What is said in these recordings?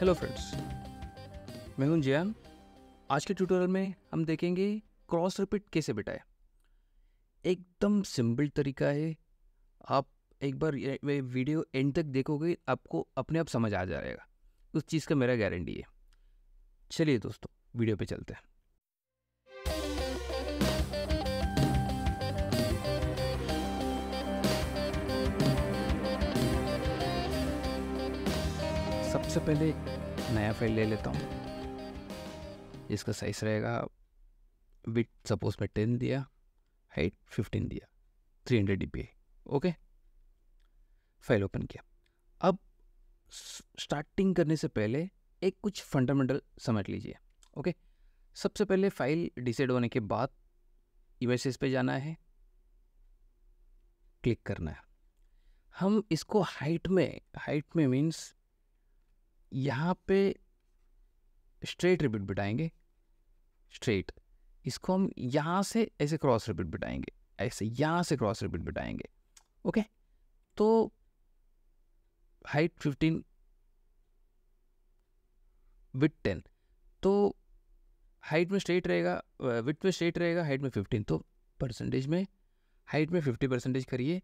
hello friends मैं हूं जयान आज के ट्यूटोरियल में हम देखेंगे क्रॉस रिपीट कैसे बिटाए एकदम सिंपल तरीका है आप एक बार वीडियो एंड तक देखोगे आपको अपने आप समझ आ जाएगा उस चीज़ का मेरा गारंटी है चलिए दोस्तों वीडियो पे चलते हैं सबसे पहले नया फाइल ले लेता हूँ इसका साइज़ रहेगा विथ सपोज मैं टेन दिया हाइट फिफ्टीन दिया three hundred D okay file open किया अब स्टार्टिंग करने से पहले एक कुछ फंडामेंटल समझ लीजिए ओके सबसे पहले फाइल डिसाइड होने के बाद यूएसएस पे जाना है क्लिक करना है हम इसको हाइट में हाइट में मीन्स यहाँ पे स्ट्रेट रिपीट बिटाएंगे स्ट्रेट इसको हम यहाँ से ऐसे क्रॉस रिपीट बिटाएंगे ऐसे यहाँ से क्रॉस रिपीट बिटाएंगे ओके तो हाइट फिफ्टीन विथ टेन तो हाइट में स्ट्रेट रहेगा विथ में स्ट्रेट रहेगा हाइट में फिफ्टीन तो परसेंटेज में हाइट में फिफ्टी परसेंटेज करिए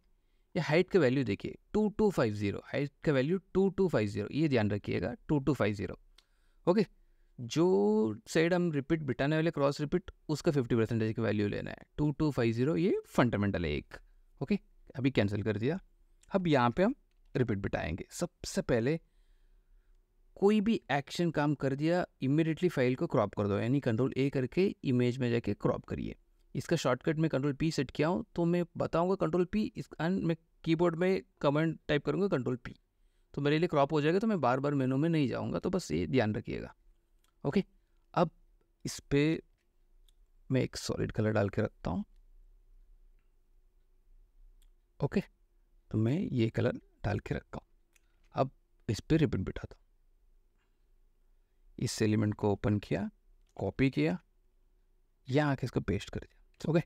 ये हाइट का वैल्यू देखिए two two five zero height का value two two five zero ये ध्यान रखिएगा two two five zero okay जो साइड हम रिपीट बिटाने वाले क्रॉस रिपीट उसका फिफ्टी परसेंटेज का वैल्यू लेना है टू टू फाइव जीरो ये फंडामेंटल है एक ओके अभी कैंसिल कर दिया अब यहाँ पे हम रिपीट बिटाएंगे सबसे पहले कोई भी एक्शन काम कर दिया इमिडिएटली फाइल को क्रॉप कर दो यानी कंट्रोल ए करके इमेज में जाके क्रॉप करिए इसका शॉर्टकट में कंट्रोल पी सेट किया हूँ तो मैं बताऊँगा कंट्रोल पी इस एंड मैं कीबोर्ड में कमेंट टाइप करूँगा कंट्रोल पी तो मेरे लिए क्रॉप हो जाएगा तो मैं बार बार मेनू में नहीं जाऊँगा तो बस ये ध्यान रखिएगा ओके अब इस पर मैं एक सॉलिड कलर डाल के रखता हूँ ओके तो मैं ये कलर डाल के रखता हूँ अब इस पर रिबन बिठाता हूँ इस एलिमेंट को ओपन किया कॉपी किया यहाँ आके इसको पेस्ट कर दिया ओके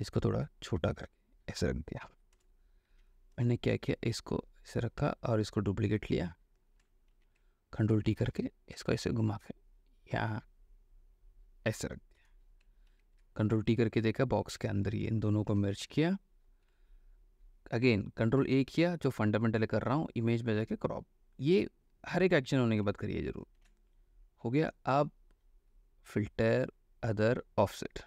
इसको थोड़ा छोटा करके ऐसे रख दिया मैंने क्या किया इसको ऐसे रखा और इसको डुप्लीकेट लिया कंट्रोल टी करके इसको ऐसे घुमा के यहाँ ऐसे रख दिया कंट्रोल टी करके देखा बॉक्स के अंदर ही इन दोनों को मर्ज किया अगेन कंट्रोल ए किया जो फंडामेंटल कर रहा हूँ इमेज में जाके क्रॉप ये हर एक एक्शन होने के बाद करिए ज़रूर हो गया अब फिल्टर अदर ऑफसेट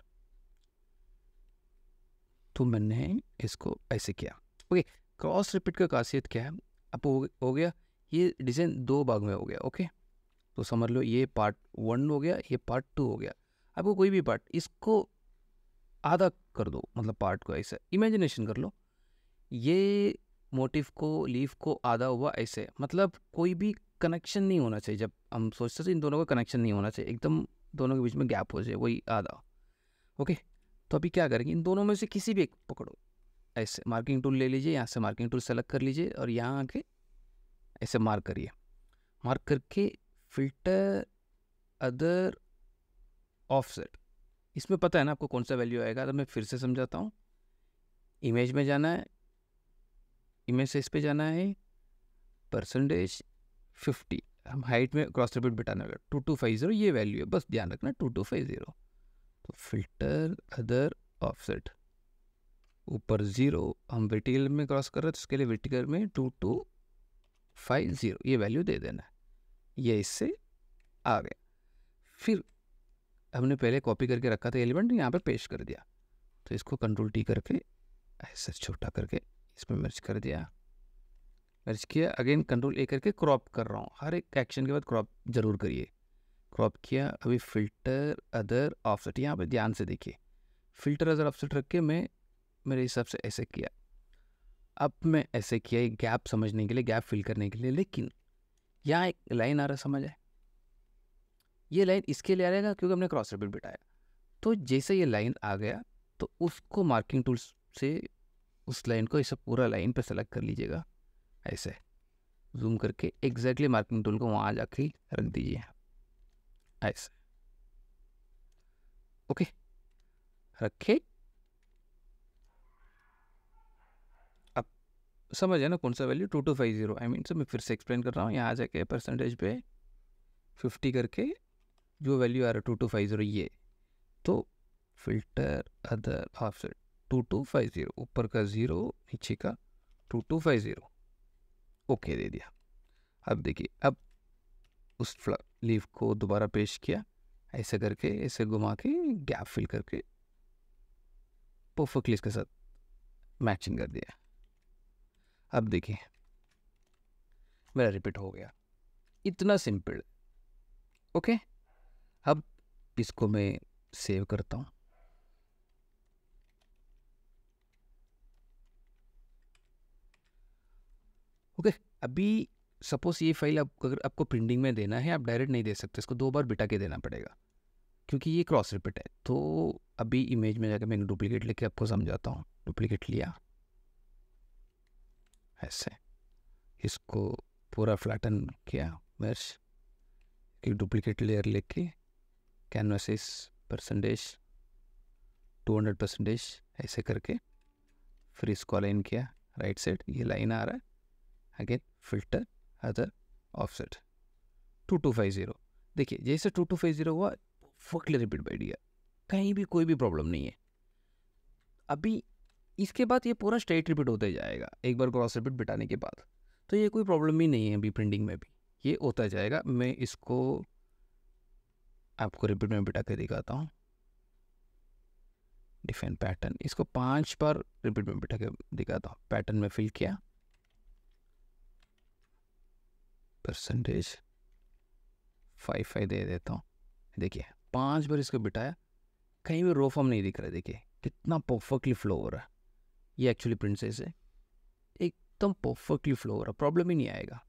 तो मैंने इसको ऐसे किया ओके क्रॉस रिपीट का खासियत क्या है अब हो गया ये डिज़ाइन दो भाग में हो गया ओके तो समझ लो ये पार्ट वन हो गया ये पार्ट टू हो गया आपको कोई भी पार्ट इसको आधा कर दो मतलब पार्ट को ऐसे इमेजिनेशन कर लो ये मोटिव को लीफ को आधा हुआ ऐसे मतलब कोई भी कनेक्शन नहीं होना चाहिए जब हम सोचते थे इन दोनों का कनेक्शन नहीं होना चाहिए एकदम दोनों के बीच में गैप हो जाए वही आधा ओके तो अभी क्या करेंगे इन दोनों में से किसी भी एक पकड़ो ऐसे मार्किंग टूल ले लीजिए यहाँ से मार्किंग टूल सेलेक्ट कर लीजिए और यहाँ आके ऐसे मार्क करिए मार्क करके फिल्टर अदर ऑफसेट इसमें पता है ना आपको कौन सा वैल्यू आएगा तो मैं फिर से समझाता हूँ इमेज में जाना है इमेज से इस पर जाना है परसेंटेज फिफ्टी हम हाइट में क्रॉस रिपीट बिटाना होगा टू टू फाइव ज़ीरो ये वैल्यू है बस ध्यान रखना टू टू फाइव ज़ीरो तो फिल्टर अदर ऑफसेट ऊपर ज़ीरो हम वर्टिकल में क्रॉस कर रहे हैं तो उसके लिए वर्टिकल में टू टू फाइव ज़ीरो ये वैल्यू दे देना है ये इससे आ गया फिर हमने पहले कॉपी करके रखा था एलिमेंट यहाँ पर पे पेश कर दिया तो इसको कंट्रोल टी करके ऐसा छोटा करके इसमें मर्ज कर दिया मर्ज किया अगेन कंट्रोल ए करके क्रॉप कर रहा हूँ हर एक एक्शन के बाद क्रॉप जरूर करिए क्रॉप किया अभी फ़िल्टर अदर ऑफसेट यहाँ पे ध्यान से देखिए फ़िल्टर अदर ऑफसेट रख के मैं मेरे हिसाब से ऐसे किया अब मैं ऐसे किया एक गैप समझने के लिए गैप फिल करने के लिए लेकिन यहाँ एक लाइन आ रहा समझ आए ये लाइन इसके लिए आ रहेगा क्योंकि हमने क्रॉस रिबिट बिठाया तो जैसे ये लाइन आ गया तो उसको मार्किंग टूल्स से उस लाइन को ऐसे पूरा लाइन पर सेलेक्ट कर लीजिएगा ऐसे जूम करके एग्जैक्टली मार्किंग टूल को वहाँ जाके रख दीजिए ऐसे ओके रखे अब समझ है ना कौन सा value two two five zero I mean से मैं फिर से एक्सप्लेन कर रहा हूँ यहाँ आ जाके परसेंटेज पे फिफ्टी करके जो वैल्यू आ रहा है टू टू फाइव ज़ीरो ये तो filter other offset two two five zero ऊपर का ज़ीरो नीचे का two two five zero okay दे दिया अब देखिए अब उस फ्लग लीव को दोबारा पेश किया ऐसे करके ऐसे घुमा के गैप फिल करके परफेक्टली इसके साथ मैचिंग कर दिया अब देखिए मेरा रिपीट हो गया इतना सिंपल ओके अब इसको मैं सेव करता हूँ ओके अभी सपोज़ ये फाइल आप अगर आपको प्रिंटिंग में देना है आप डायरेक्ट नहीं दे सकते इसको दो बार बिटा के देना पड़ेगा क्योंकि ये क्रॉस रिपीट है तो अभी इमेज में जाकर मैं डुप्लीकेट लेके आपको समझाता हूँ डुप्लीकेट लिया ऐसे इसको पूरा फ्लैटन किया मिर्च कि डुप्लीकेट लेयर लेके canvas size percentage two hundred percentage ऐसे करके फिर इसको अलाइन किया राइट साइड ये लाइन आ रहा है again filter as a offset two two five zero देखिए जैसे टू टू फाइव ज़ीरो हुआ फकली रिपीट बैठ गया कहीं भी कोई भी प्रॉब्लम नहीं है अभी इसके बाद ये पूरा स्ट्रेट रिपीट होता जाएगा एक बार क्रॉस रिपीट बिटाने के बाद तो ये कोई प्रॉब्लम ही नहीं है अभी प्रिंटिंग में भी ये होता जाएगा मैं इसको आपको रिपीट में बिटा के दिखाता हूँ डिफेंट पैटर्न इसको पांच बार रिपीट में बिठा के दिखाता हूँ पैटर्न में फिल किया परसेंटेज फाइव फाइव दे देता हूँ देखिए पांच बार इसको बिठाया कहीं भी रोफॉर्म नहीं दिख रहा देखिए कितना परफेक्टली फ्लो हो रहा है ये एक्चुअली प्रिंसेस है एकदम परफेक्टली फ्लो हो रहा प्रॉब्लम ही नहीं आएगा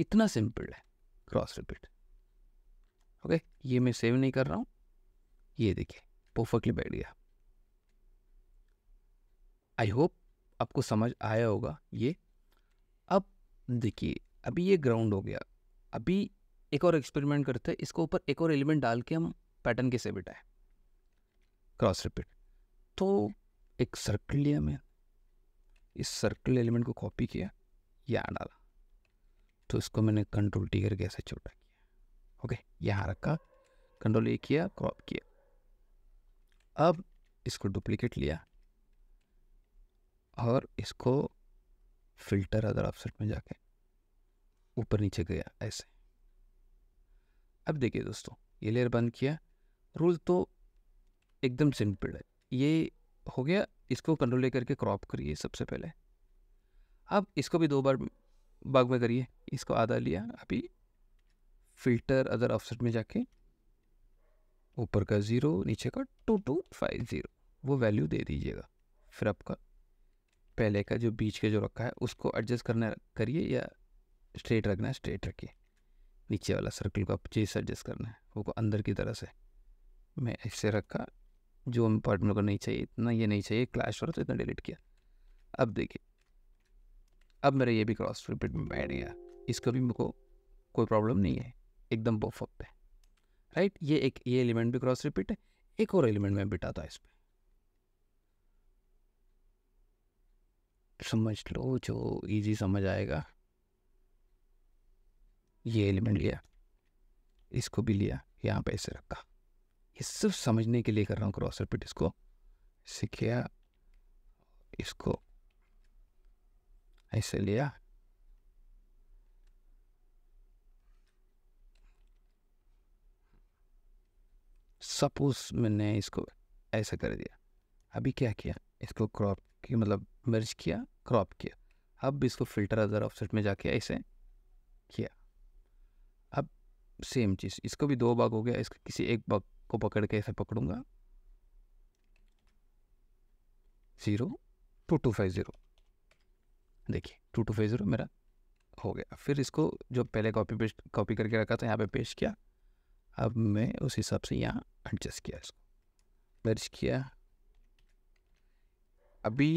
इतना सिंपल है क्रॉस रिपीट ओके ये मैं सेव नहीं कर रहा हूँ ये देखिए परफेक्टली बैठ गया आई होप आपको समझ आया होगा ये अब देखिए अभी ये ग्राउंड हो गया अभी एक और एक्सपेरिमेंट करते हैं इसको ऊपर एक और एलिमेंट डाल के हम पैटर्न कैसे बिटाएं क्रॉस रिपीट तो एक सर्कल लिया मैं इस सर्कल एलिमेंट को कॉपी किया यहाँ डाला तो इसको मैंने कंट्रोल टी करके ऐसे छोटा किया ओके यहाँ रखा कंट्रोल ए किया क्रॉप किया अब इसको डुप्लीकेट लिया और इसको फिल्टर अदर ऑफसेट में जाके ऊपर नीचे गया ऐसे अब देखिए दोस्तों ये लेयर बंद किया रूल तो एकदम सिंपल है ये हो गया इसको कंट्रोल करके क्रॉप करिए सबसे पहले अब इसको भी दो बार बाग में करिए इसको आधा लिया अभी फिल्टर अदर ऑफसेट में जाके ऊपर का ज़ीरो नीचे का टू टू फाइव ज़ीरो वो वैल्यू दे दीजिएगा फिर आपका पहले का जो बीच के जो रखा है उसको एडजस्ट करना करिए या स्ट्रेट रखना है स्ट्रेट रखिए नीचे वाला सर्कल को आप जैसे एडजस्ट करना है वो को अंदर की तरह से मैं ऐसे रखा जो पार्ट मेरे को नहीं चाहिए इतना ये नहीं चाहिए क्लैश हो रहा तो इतना डिलीट किया अब देखिए अब मेरा ये भी क्रॉस रिपीट में बैठ गया इसका भी मेरे को कोई प्रॉब्लम नहीं है एकदम परफेक्ट है राइट ये एक ये एलिमेंट भी क्रॉस रिपीट है एक और एलिमेंट मैं बिटाता है पर समझ लो जो इजी समझ आएगा ये एलिमेंट लिया इसको भी लिया यहाँ पे ऐसे रखा ये सिर्फ समझने के लिए कर रहा हूँ क्रॉस रिपीट इसको सीखिया किया इसको ऐसे लिया सपोज मैंने इसको ऐसा कर दिया अभी क्या किया इसको क्रॉप की मतलब मर्ज किया क्रॉप किया अब इसको फिल्टर अदर ऑफसेट में जाके ऐसे किया अब सेम चीज़ इसको भी दो बाग हो गया इसको किसी एक बाग को पकड़ के ऐसे पकड़ूंगा zero two two five zero देखिए टू टू फाइव ज़ीरो मेरा हो गया फिर इसको जो पहले कॉपी पेस्ट कॉपी करके रखा था यहाँ पे पेश किया अब मैं उस हिसाब से यहाँ एडजस्ट किया इसको दर्ज किया अभी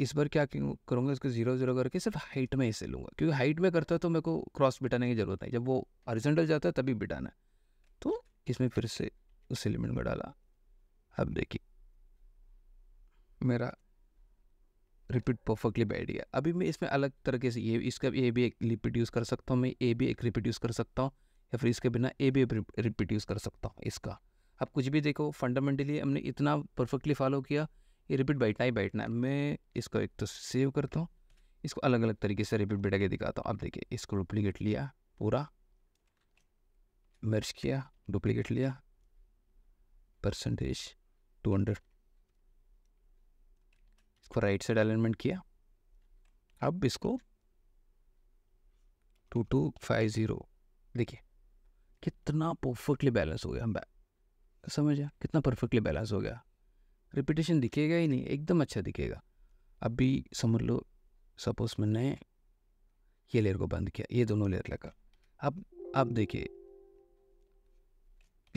इस बार क्या करूँगा इसको जीरो जीरो करके सिर्फ हाइट में इसे लूँगा क्योंकि हाइट में करता है तो मेरे को क्रॉस बिटाने की जरूरत है जब वो ऑरिजेंटल जाता है तभी बिटाना है तो इसमें फिर से उस एलिमेंट में डाला अब देखिए मेरा रिपीट परफेक्टली बैठ गया अभी मैं इसमें अलग तरीके से ये इसका ए भी एक रिपीट यूज़ कर सकता हूँ मैं ए भी एक रिपीट यूज़ कर सकता हूँ या फिर इसके बिना ए भी रिपीट यूज़ कर सकता हूँ इसका अब कुछ भी देखो फंडामेंटली हमने इतना परफेक्टली फॉलो किया ये रिपीट बैठना ही बैठना है मैं इसको एक तो सेव करता हूँ इसको अलग अलग तरीके से रिपीट बैठा के दिखाता हूँ अब देखिए इसको डुप्लीकेट लिया पूरा मर्ज किया डुप्लीकेट लिया परसेंटेज टू हंड्रेड इसको राइट साइड अलाइनमेंट किया अब इसको टू टू फाइव ज़ीरो देखिए कितना परफेक्टली बैलेंस हो गया हम समझ गया कितना परफेक्टली बैलेंस हो गया रिपीटेशन दिखेगा ही नहीं एकदम अच्छा दिखेगा अभी समझ लो सपोज मैंने ये लेयर को बंद किया ये दोनों लेयर लगा अब आप देखिए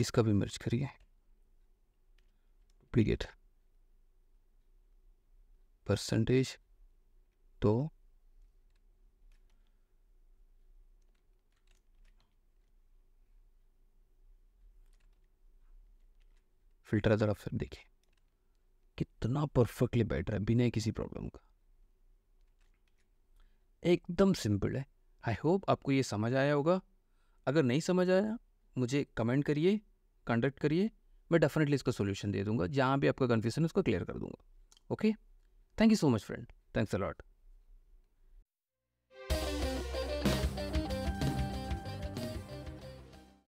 इसका भी मर्ज करिए डुप्लीकेट परसेंटेज तो फिल्टर जरा फिर देखिए कितना परफेक्टली बैठ रहा है बिना किसी प्रॉब्लम का एकदम सिंपल है आई होप आपको ये समझ आया होगा अगर नहीं समझ आया मुझे कमेंट करिए कंडक्ट करिए मैं डेफिनेटली इसका सोल्यूशन दे दूंगा जहाँ भी आपका कन्फ्यूजन है उसको क्लियर कर दूंगा okay thank you so much friend thanks allot